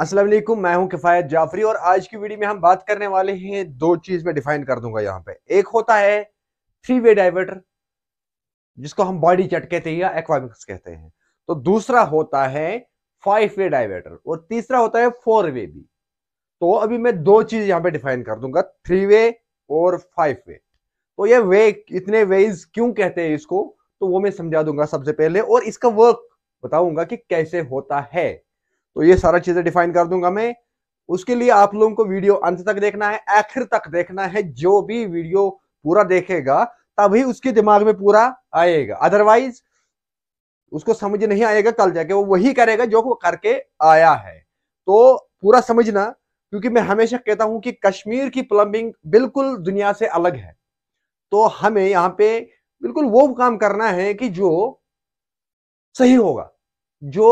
असलम मैं हूं किफ़ायत जाफरी और आज की वीडियो में हम बात करने वाले हैं दो चीज़ में डिफाइन कर दूंगा यहाँ पे एक होता है थ्री वे डाइवर्टर जिसको हम बॉडी चट कहते हैं या एक्वामिक्स कहते हैं तो दूसरा होता है फाइव वे डाइवर्टर और तीसरा होता है फोर वे भी तो अभी मैं दो चीज़ यहाँ पे डिफाइन कर दूंगा थ्री वे और फाइव वे तो ये वे इतने वेज क्यों कहते हैं इसको तो वो मैं समझा दूंगा सबसे पहले और इसका वर्क बताऊंगा कि कैसे होता है तो ये सारा चीजें डिफाइन कर दूंगा मैं उसके लिए आप लोगों को वीडियो अंत तक देखना है आखिर तक देखना है जो भी वीडियो पूरा देखेगा तभी उसके दिमाग में पूरा आएगा अदरवाइज उसको समझ नहीं आएगा कल जाके वो वही करेगा जो करके आया है तो पूरा समझना क्योंकि मैं हमेशा कहता हूं कि कश्मीर की प्लम्बिंग बिल्कुल दुनिया से अलग है तो हमें यहाँ पे बिल्कुल वो काम करना है कि जो सही होगा जो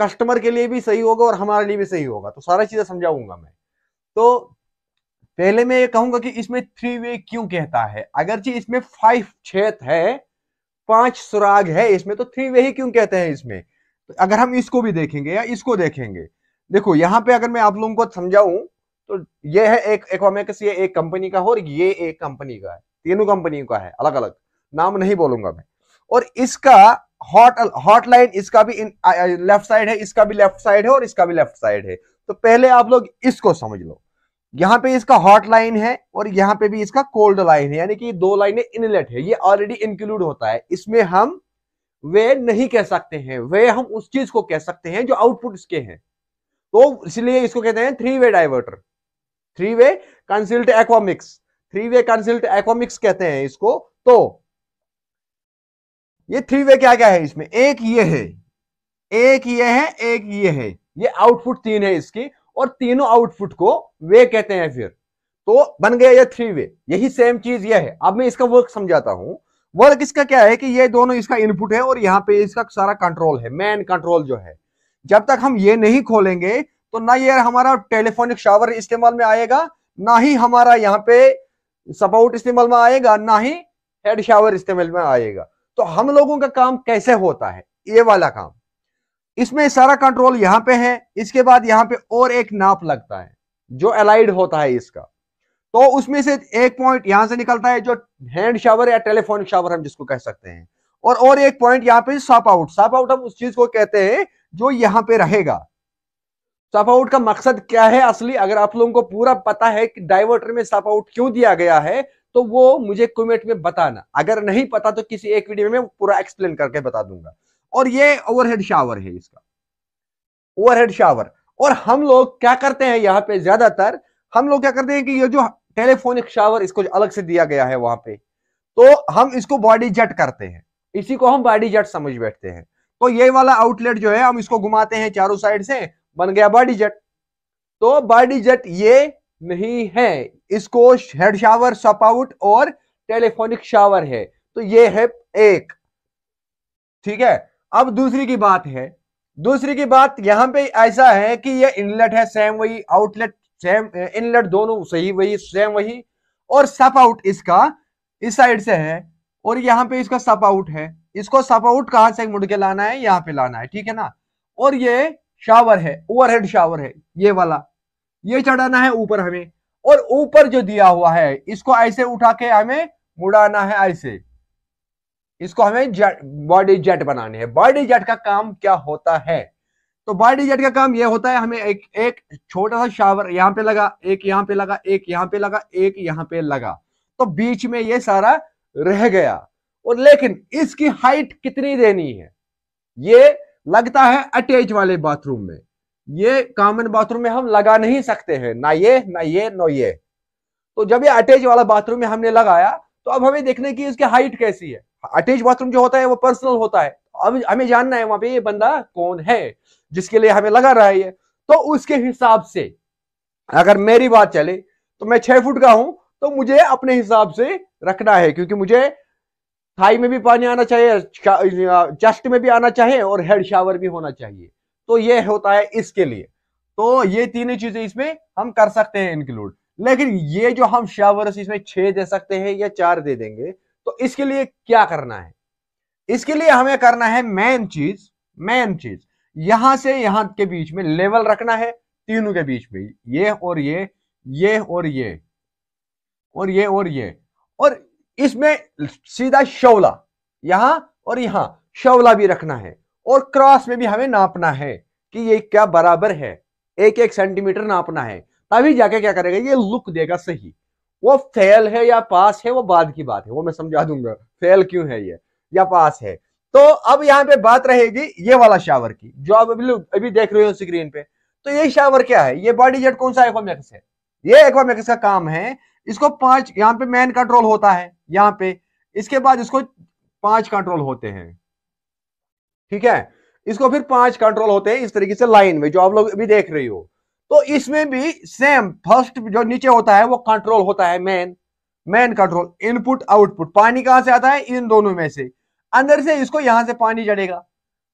कस्टमर के लिए भी सही होगा और हमारे लिए भी सही होगा तो सारा चीजें समझाऊंगा मैं तो पहले मैं ये कहूंगा कि इसमें थ्री वे क्यों कहता है अगर जी इसमें फाइव छेद है पांच सुराग है इसमें तो थ्री वे ही क्यों कहते हैं इसमें तो अगर हम इसको भी देखेंगे या इसको देखेंगे देखो यहाँ पे अगर मैं आप लोगों को समझाऊं तो ये है एक एक्वामेक्स ये एक कंपनी का हो और ये एक कंपनी का है तीनों कंपनियों का है अलग अलग नाम नहीं बोलूंगा मैं और इसका हॉट हॉट लाइन इसका भी लेफ्ट साइड है इसका भी लेफ्ट साइड है और इसका भी लेफ्ट साइड है तो पहले आप लोग इसको समझ लो यहाँ पे इसका हॉट लाइन है और यहाँ पे भी इसका कोल्ड लाइन है यानी कि दो लाइनें इनलेट है ये ऑलरेडी इंक्लूड होता है इसमें हम वे नहीं कह सकते हैं वे हम उस चीज को कह सकते हैं जो आउटपुट इसके हैं तो इसलिए इसको कहते हैं three way diverter three way concealed Aquamix three way concealed Aquamix कहते हैं इसको तो ये थ्री वे क्या क्या है इसमें एक ये है एक ये है एक ये है ये आउटपुट तीन है इसकी और तीनों आउटपुट को वे कहते हैं फिर तो बन गया ये थ्री वे यही सेम चीज ये है अब मैं इसका वर्क समझाता हूं वर्क इसका क्या है कि ये दोनों इसका इनपुट है और यहाँ पे इसका सारा कंट्रोल है मेन कंट्रोल जो है जब तक हम ये नहीं खोलेंगे तो ना ये हमारा टेलीफोनिक शावर इस्तेमाल में आएगा ना ही हमारा यहाँ पे सपोर्ट इस्तेमाल में आएगा ना ही हेड शावर इस्तेमाल में आएगा तो हम लोगों का काम कैसे होता है ये वाला काम इसमें सारा कंट्रोल यहां पे है इसके बाद यहां पे और एक नाप लगता है जो अलाइड होता है इसका तो उसमें से एक पॉइंट यहां से निकलता है जो हैंड शावर या टेलीफोन शावर हम जिसको कह सकते हैं और और एक पॉइंट यहाँ पे साफ आउट साफ आउट हम उस चीज को कहते हैं जो यहां पे रहेगा साफ आउट का मकसद क्या है असली अगर आप लोगों को पूरा पता है कि डाइवर्टर में साफ आउट क्यों दिया गया है तो वो मुझे कमेंट में बताना अगर नहीं पता तो किसी एक वीडियो में पूरा एक्सप्लेन करके बता दूंगा और ये ओवरहेड शावर है इसका ओवरहेड शावर और हम लोग क्या करते हैं यहाँ पे ज्यादातर हम लोग क्या करते हैं कि ये जो टेलीफोनिक शावर इसको अलग से दिया गया है वहां पे तो हम इसको बॉडी जेट करते हैं इसी को हम बॉडी जेट समझ बैठते हैं तो ये वाला आउटलेट जो है हम इसको घुमाते हैं चारों साइड से बन गया बॉडी जेट तो बॉडी जेट ये नहीं है इसको हेड शावर सप आउट और टेलीफोनिक शावर है तो ये है एक ठीक है अब दूसरी की बात है दूसरी की बात यहां पे ऐसा है कि ये इनलेट है सेम वही आउटलेट सेम इनलेट दोनों सही वही सेम वही और सप आउट इसका इस साइड से है और यहाँ पे इसका सप आउट है इसको सप आउट कहां से मुड़ के लाना है यहां पे लाना है ठीक है ना और ये शावर है ओवरहेड शावर है ये वाला ये चढ़ाना है ऊपर हमें और ऊपर जो दिया हुआ है इसको ऐसे उठा के हमें मुड़ाना है ऐसे इसको हमें बॉडी जेट बनानी है बॉडी जेट का काम क्या होता है तो बॉडी जेट का काम यह होता है हमें एक एक छोटा सा शावर यहां पे लगा एक यहां पे लगा एक यहां पे लगा एक यहां पे लगा तो बीच में ये सारा रह गया और लेकिन इसकी हाइट कितनी देनी है ये लगता है अटैच वाले बाथरूम में ये कॉमन बाथरूम में हम लगा नहीं सकते हैं ना ये ना ये ना ये तो जब ये अटैच वाला बाथरूम में हमने लगाया तो अब हमें देखने की इसकी हाइट कैसी है अटैच बाथरूम जो होता है वो पर्सनल होता है अब हमें जानना है वहां पे ये बंदा कौन है जिसके लिए हमें लगा रहा है ये तो उसके हिसाब से अगर मेरी बात चले तो मैं छह फुट का हूं तो मुझे अपने हिसाब से रखना है क्योंकि मुझे थाई में भी पानी आना चाहिए चेस्ट में भी आना चाहिए और हेड शावर भी होना चाहिए तो ये होता है इसके लिए तो ये तीनों चीजें इसमें हम कर सकते हैं इंक्लूड लेकिन ये जो हम शावर्स इसमें छह दे सकते हैं या चार दे देंगे तो इसके लिए क्या करना है इसके लिए हमें करना है मेन चीज मेन चीज यहां से यहां के बीच में लेवल रखना है तीनों के बीच में ये और ये ये और ये और ये और ये और इसमें सीधा शवला यहां और यहां शवला भी रखना है और क्रॉस में भी हमें नापना है कि ये क्या बराबर है एक एक सेंटीमीटर नापना है तभी जाके क्या करेगा ये लुक देगा सही वो फेल है या पास है वो बाद की बात है वो मैं समझा दूंगा फेल क्यों है ये या पास है तो अब यहाँ पे बात रहेगी ये वाला शावर की जो आप अभी अभी देख रहे हो स्क्रीन पे तो ये शावर क्या है ये बॉडी जेट कौन सा एक्वामेक्स है ये एक्वामेक्स का काम है इसको पांच यहाँ पे मैन कंट्रोल होता है यहाँ पे इसके बाद इसको पांच कंट्रोल होते हैं ठीक है इसको फिर पांच कंट्रोल होते हैं इस तरीके से लाइन में जो आप लोग अभी देख रही हो तो इसमें भी सेम फर्स्ट जो नीचे होता है वो कंट्रोल होता है main main control input output पानी कहां से आता है इन दोनों में से अंदर से इसको यहां से पानी जड़ेगा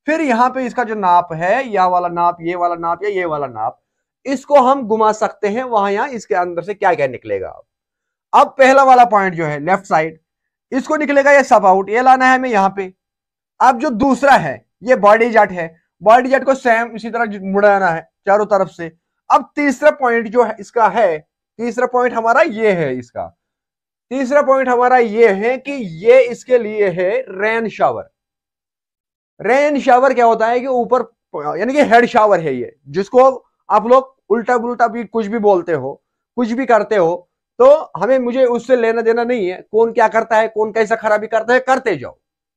फिर यहां पे इसका जो नाप है यह वाला नाप ये वाला नाप या ये वाला नाप इसको हम घुमा सकते हैं वहां यहां इसके अंदर से क्या क्या निकलेगा अब पहला वाला पॉइंट जो है लेफ्ट साइड इसको निकलेगा ये सब आउट ये लाना है हमें यहां पर अब जो दूसरा है ये बॉडी जट है बॉडी जट को सेम इसी तरह मुड़ाना है चारों तरफ से अब तीसरा पॉइंट जो है इसका है तीसरा पॉइंट हमारा ये है इसका तीसरा पॉइंट हमारा ये है कि ये इसके लिए है रेन शावर रेन शावर क्या होता है कि ऊपर यानी कि हेड शावर है ये जिसको आप लोग उल्टा बुलटा भी कुछ भी बोलते हो कुछ भी करते हो तो हमें मुझे उससे लेना देना नहीं है कौन क्या करता है कौन कैसा खराबी करता है करते जाओ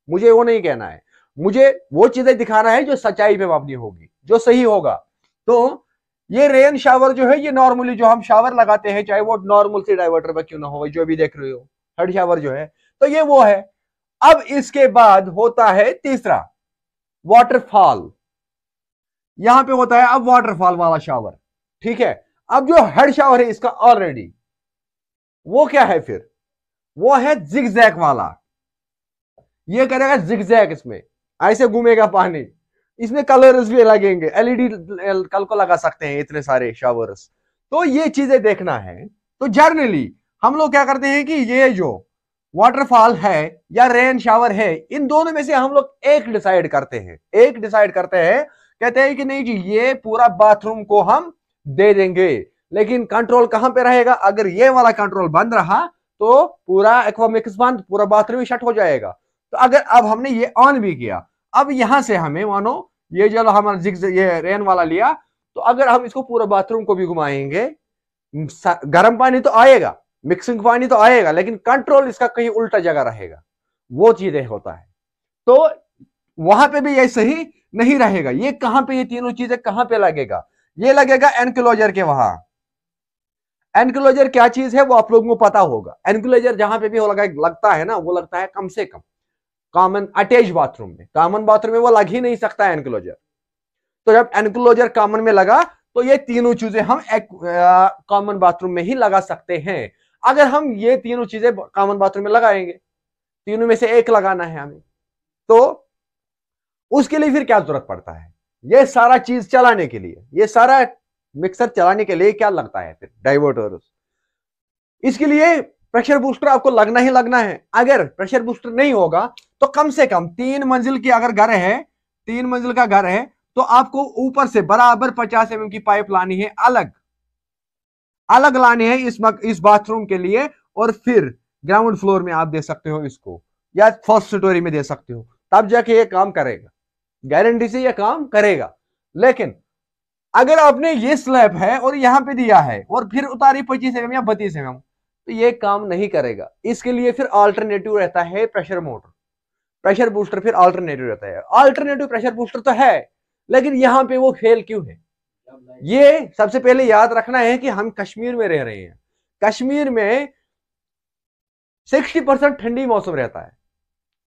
मुझे वो नहीं कहना है मुझे वो चीजें दिखाना है जो सच्चाई पे मबनी होगी जो सही होगा तो ये रेन शावर जो है ये नॉर्मली जो हम शावर लगाते हैं चाहे वो नॉर्मल से डाइवर्टर में क्यों ना हो जो भी देख रहे हो थर्ड शावर जो है तो ये वो है अब इसके बाद होता है तीसरा वाटरफॉल यहां पे होता है अब वाटरफॉल वाला शावर ठीक है अब जो हेड शावर है इसका ऑलरेडी वो क्या है फिर वो है जिग वाला ये करेगा जिगजैग इसमें ऐसे घूमेगा पानी इसमें कलर्स भी लगेंगे एलईडी कल को लगा सकते हैं इतने सारे शावर्स तो ये चीजें देखना है तो जर्नली हम लोग क्या करते हैं कि ये जो वाटरफॉल है या रेन शावर है इन दोनों में से हम लोग एक डिसाइड करते हैं एक डिसाइड करते हैं कहते हैं कि नहीं जी ये पूरा बाथरूम को हम दे देंगे लेकिन कंट्रोल कहां पे रहेगा अगर ये वाला कंट्रोल बंद रहा तो पूरा एक्वामिक्स बंद पूरा बाथरूम शट हो जाएगा तो अगर अब हमने ये ऑन भी किया अब यहां से हमें मानो ये जो हमारा जिग ये रेन वाला लिया तो अगर हम इसको पूरा बाथरूम को भी घुमाएंगे गर्म पानी तो आएगा मिक्सिंग पानी तो आएगा लेकिन कंट्रोल इसका कहीं उल्टा जगह रहेगा वो चीजें होता है तो वहां पे भी ये सही नहीं रहेगा ये कहां पे ये तीनों चीजें कहां पे लगेगा ये लगेगा एनक्लोजर के वहां एनक्लोजर क्या चीज है वो आप लोगों को पता होगा एनक्लोजर जहां पे भी हो लगा लगता है ना वो लगता है कम से कम कॉमन अटैच बाथरूम में कॉमन बाथरूम में वो लग ही नहीं सकता एनक्लोजर तो जब एनक्लोजर कॉमन में लगा तो ये तीनों चीजें हम एक कॉमन बाथरूम में ही लगा सकते हैं अगर हम ये तीनों चीजें कॉमन बाथरूम में लगाएंगे तीनों में से एक लगाना है हमें तो उसके लिए फिर क्या जरूरत पड़ता है ये सारा चीज चलाने के लिए ये सारा मिक्सर चलाने के लिए क्या लगता है फिर डाइवर्टर इसके लिए प्रेशर बूस्टर आपको लगना ही लगना है अगर प्रेशर बूस्टर नहीं होगा तो कम से कम तीन मंजिल की अगर घर है तीन मंजिल का घर है तो आपको ऊपर से बराबर 50 एमएम की पाइप लानी है अलग अलग लानी है इस मक, इस बाथरूम के लिए और फिर ग्राउंड फ्लोर में आप दे सकते हो इसको या फर्स्ट स्टोरी में दे सकते हो तब जाके ये काम करेगा गारंटी से यह काम करेगा लेकिन अगर आपने ये स्लैब है और यहां पे दिया है और फिर उतारी पच्चीस एमएम या बत्तीस एमएम तो ये काम नहीं करेगा इसके लिए फिर ऑल्टरनेटिव रहता है प्रेशर मोटर प्रेशर बूस्टर फिर ऑल्टरनेटिव रहता है ऑल्टरनेटिव प्रेशर बूस्टर तो है लेकिन यहाँ पे वो फेल क्यों है ये सबसे पहले याद रखना है कि हम कश्मीर में रह रहे हैं कश्मीर में सिक्सटी परसेंट ठंडी मौसम रहता है